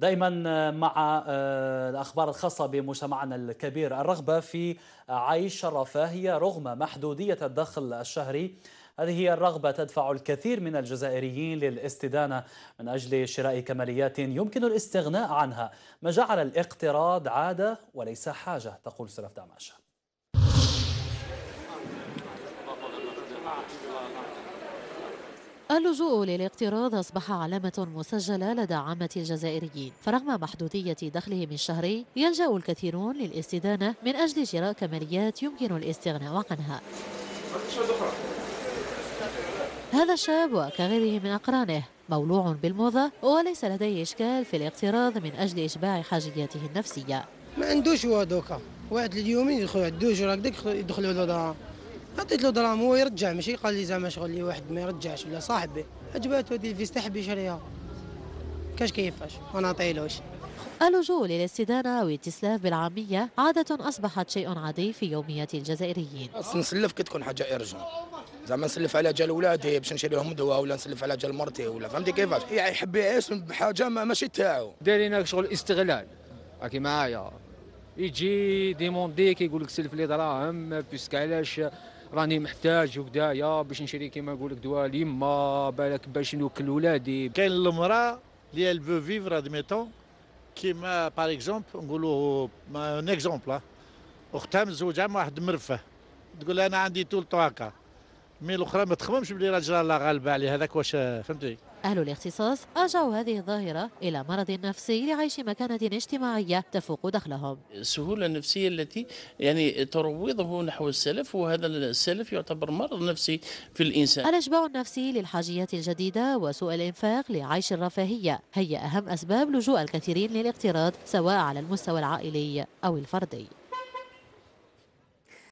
دائما آه، مع آه، الاخبار الخاصه بمجتمعنا الكبير الرغبه في آه، عيش الرفاهيه رغم محدوديه الدخل الشهري هذه هي الرغبة تدفع الكثير من الجزائريين للاستدانة من أجل شراء كماليات يمكن الاستغناء عنها ما جعل الاقتراض عادة وليس حاجة تقول سلف دعماشة اللجوء للاقتراض أصبح علامة مسجلة لدى عامة الجزائريين فرغم محدودية دخلهم الشهري يلجأ الكثيرون للاستدانة من أجل شراء كماليات يمكن الاستغناء عنها هذا الشاب وكغيره من أقرانه مولوع بالموضة وليس لديه إشكال في الاقتراض من أجل إشباع حاجياته النفسية ما عندوش هو دوكا واحد اليومين يدخلوا على عندوش هكذاك يدخلوا له عطيت له دراهم هو يرجع ماشي قال لي زعما شغل لي واحد ما يرجعش ولا صاحبي عجباتو هذه الفيس تحبي شريها كاش كيفاش ما نعطيلوش اللجوء للاستدانة والتسلاف بالعامية عادة أصبحت شيء عادي في يوميات الجزائريين نسلف كي تكون حاجة إرجاع زعما نسلف على جال ولادي باش نشري لهم دواء ولا نسلف على جال مرتي ولا فهمتي كيفاش يعني يحب يعيش بحاجة ما ماشي تاعو دايرين شغل استغلال راكي معايا يجي ديموندي كيقول لك سلف لي دراهم بيسك علاش راني محتاج وكدايا باش نشري كيما نقول لك دواء ما بالك باش نوكل ولادي كاين المراه اللي هي veut فيفر ادميتون كيما باغ اكزومبل نقولوا ان اكزومبل اختها مزوجه مع واحد مرفه تقول انا عندي طول طاقه مي الاخرى ما تخممش بلي راجلها الله غالبه عليه هذاك واش فهمتي أهل الاختصاص أرجعوا هذه الظاهرة إلى مرض نفسي لعيش مكانة اجتماعية تفوق دخلهم السهولة النفسية التي يعني تروضه نحو السلف وهذا السلف يعتبر مرض نفسي في الإنسان الإشباع النفسي للحاجيات الجديدة وسوء الإنفاق لعيش الرفاهية هي أهم أسباب لجوء الكثيرين للاقتراض سواء على المستوى العائلي أو الفردي